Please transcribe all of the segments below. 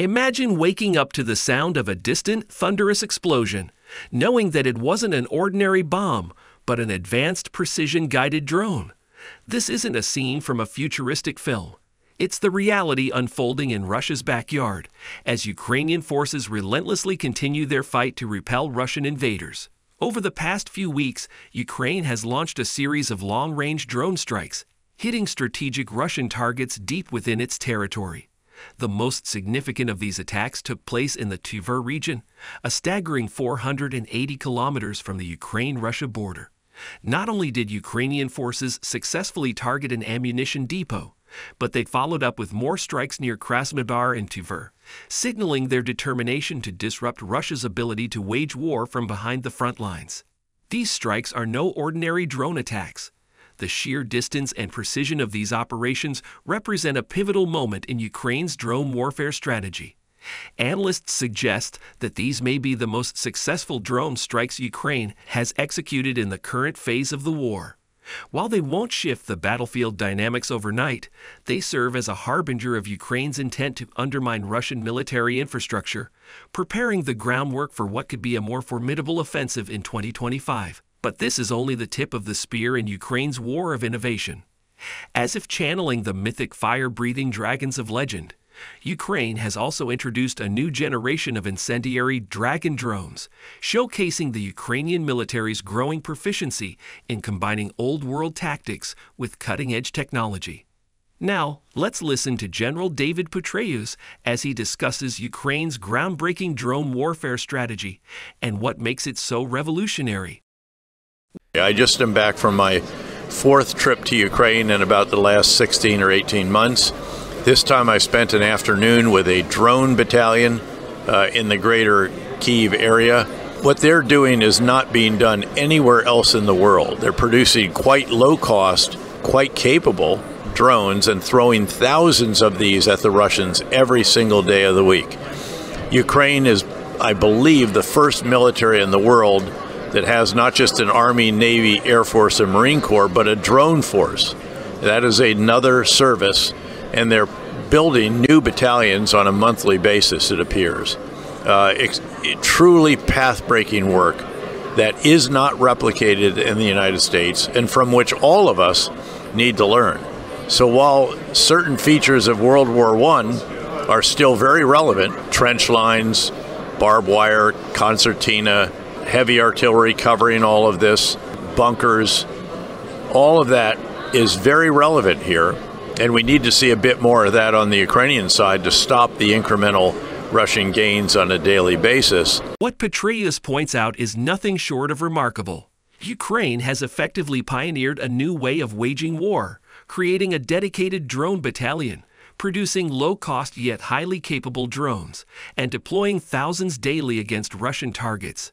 Imagine waking up to the sound of a distant, thunderous explosion, knowing that it wasn't an ordinary bomb, but an advanced precision guided drone. This isn't a scene from a futuristic film. It's the reality unfolding in Russia's backyard as Ukrainian forces relentlessly continue their fight to repel Russian invaders. Over the past few weeks, Ukraine has launched a series of long range drone strikes, hitting strategic Russian targets deep within its territory. The most significant of these attacks took place in the Tver region, a staggering 480 kilometers from the Ukraine-Russia border. Not only did Ukrainian forces successfully target an ammunition depot, but they followed up with more strikes near Krasnodar and Tver, signaling their determination to disrupt Russia's ability to wage war from behind the front lines. These strikes are no ordinary drone attacks. The sheer distance and precision of these operations represent a pivotal moment in Ukraine's drone warfare strategy. Analysts suggest that these may be the most successful drone strikes Ukraine has executed in the current phase of the war. While they won't shift the battlefield dynamics overnight, they serve as a harbinger of Ukraine's intent to undermine Russian military infrastructure, preparing the groundwork for what could be a more formidable offensive in 2025. But this is only the tip of the spear in Ukraine's war of innovation. As if channeling the mythic fire-breathing dragons of legend, Ukraine has also introduced a new generation of incendiary dragon drones, showcasing the Ukrainian military's growing proficiency in combining old-world tactics with cutting-edge technology. Now, let's listen to General David Petraeus as he discusses Ukraine's groundbreaking drone warfare strategy and what makes it so revolutionary. I just am back from my fourth trip to Ukraine in about the last 16 or 18 months. This time I spent an afternoon with a drone battalion uh, in the greater Kiev area. What they're doing is not being done anywhere else in the world. They're producing quite low cost, quite capable drones and throwing thousands of these at the Russians every single day of the week. Ukraine is, I believe, the first military in the world that has not just an Army, Navy, Air Force, and Marine Corps, but a drone force. That is another service, and they're building new battalions on a monthly basis, it appears. Uh, it, truly path breaking work that is not replicated in the United States and from which all of us need to learn. So while certain features of World War I are still very relevant trench lines, barbed wire, concertina, heavy artillery covering all of this, bunkers, all of that is very relevant here. And we need to see a bit more of that on the Ukrainian side to stop the incremental Russian gains on a daily basis. What Petraeus points out is nothing short of remarkable. Ukraine has effectively pioneered a new way of waging war, creating a dedicated drone battalion, producing low-cost yet highly capable drones, and deploying thousands daily against Russian targets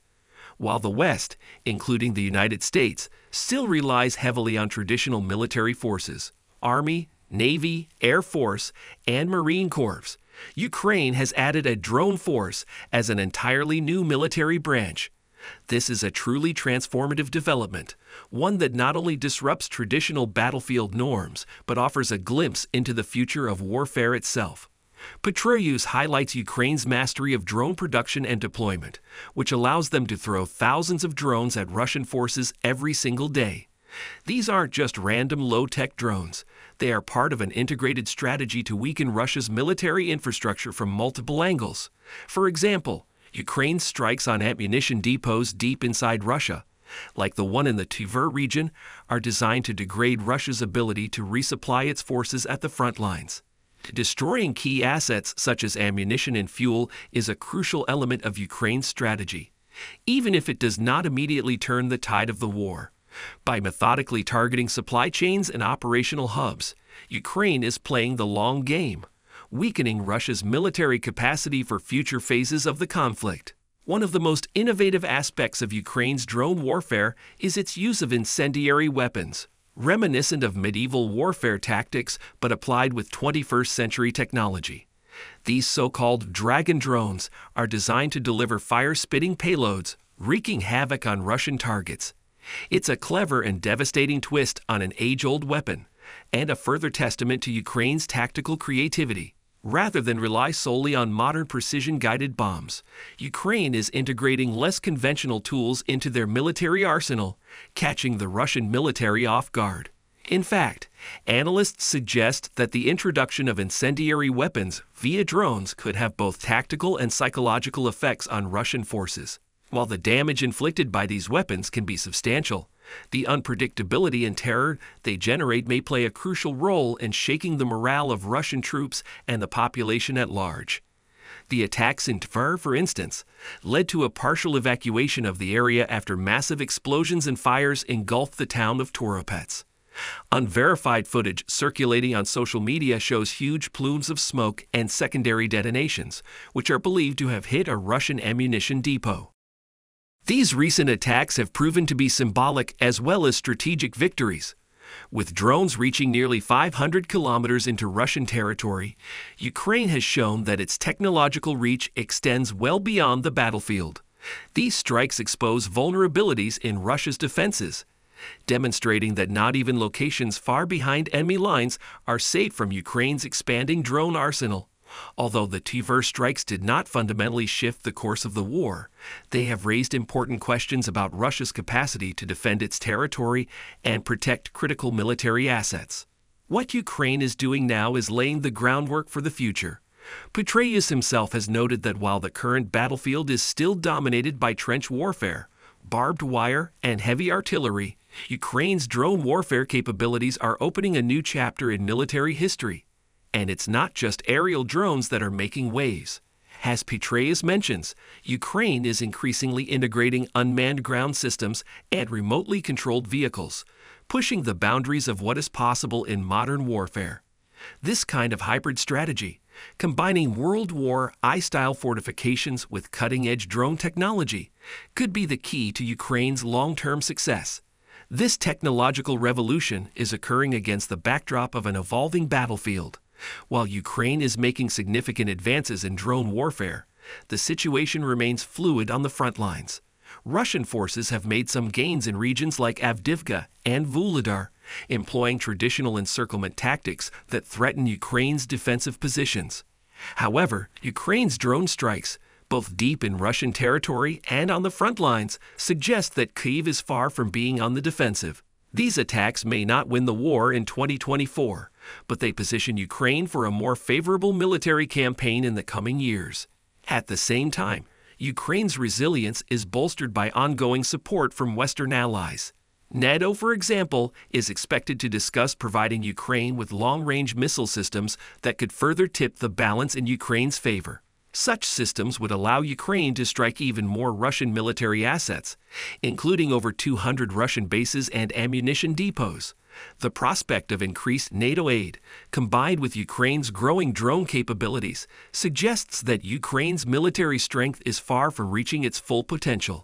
while the West, including the United States, still relies heavily on traditional military forces Army, Navy, Air Force, and Marine Corps. Ukraine has added a drone force as an entirely new military branch. This is a truly transformative development, one that not only disrupts traditional battlefield norms, but offers a glimpse into the future of warfare itself. Petraeus highlights Ukraine's mastery of drone production and deployment, which allows them to throw thousands of drones at Russian forces every single day. These aren't just random low-tech drones. They are part of an integrated strategy to weaken Russia's military infrastructure from multiple angles. For example, Ukraine strikes on ammunition depots deep inside Russia, like the one in the Tver region, are designed to degrade Russia's ability to resupply its forces at the front lines destroying key assets such as ammunition and fuel is a crucial element of Ukraine's strategy, even if it does not immediately turn the tide of the war. By methodically targeting supply chains and operational hubs, Ukraine is playing the long game, weakening Russia's military capacity for future phases of the conflict. One of the most innovative aspects of Ukraine's drone warfare is its use of incendiary weapons, reminiscent of medieval warfare tactics but applied with 21st century technology. These so called dragon drones are designed to deliver fire spitting payloads, wreaking havoc on Russian targets. It's a clever and devastating twist on an age old weapon, and a further testament to Ukraine's tactical creativity rather than rely solely on modern precision guided bombs. Ukraine is integrating less conventional tools into their military arsenal, catching the Russian military off guard. In fact, analysts suggest that the introduction of incendiary weapons via drones could have both tactical and psychological effects on Russian forces. While the damage inflicted by these weapons can be substantial, the unpredictability and terror they generate may play a crucial role in shaking the morale of Russian troops and the population at large. The attacks in Tver, for instance, led to a partial evacuation of the area after massive explosions and fires engulfed the town of Toropets. Unverified footage circulating on social media shows huge plumes of smoke and secondary detonations, which are believed to have hit a Russian ammunition depot. These recent attacks have proven to be symbolic as well as strategic victories. With drones reaching nearly 500 kilometers into Russian territory, Ukraine has shown that its technological reach extends well beyond the battlefield. These strikes expose vulnerabilities in Russia's defenses, demonstrating that not even locations far behind enemy lines are safe from Ukraine's expanding drone arsenal. Although the Tver strikes did not fundamentally shift the course of the war, they have raised important questions about Russia's capacity to defend its territory and protect critical military assets. What Ukraine is doing now is laying the groundwork for the future. Petraeus himself has noted that while the current battlefield is still dominated by trench warfare, barbed wire, and heavy artillery, Ukraine's drone warfare capabilities are opening a new chapter in military history. And it's not just aerial drones that are making waves. As Petraeus mentions, Ukraine is increasingly integrating unmanned ground systems and remotely controlled vehicles, pushing the boundaries of what is possible in modern warfare. This kind of hybrid strategy, combining World War I-style fortifications with cutting-edge drone technology, could be the key to Ukraine's long-term success. This technological revolution is occurring against the backdrop of an evolving battlefield. While Ukraine is making significant advances in drone warfare, the situation remains fluid on the front lines. Russian forces have made some gains in regions like Avdivka and Vuhledar, employing traditional encirclement tactics that threaten Ukraine's defensive positions. However, Ukraine's drone strikes, both deep in Russian territory and on the front lines, suggest that Kyiv is far from being on the defensive. These attacks may not win the war in 2024, but they position Ukraine for a more favorable military campaign in the coming years. At the same time, Ukraine's resilience is bolstered by ongoing support from Western allies. NATO, for example, is expected to discuss providing Ukraine with long range missile systems that could further tip the balance in Ukraine's favor. Such systems would allow Ukraine to strike even more Russian military assets, including over 200 Russian bases and ammunition depots. The prospect of increased NATO aid, combined with Ukraine's growing drone capabilities, suggests that Ukraine's military strength is far from reaching its full potential.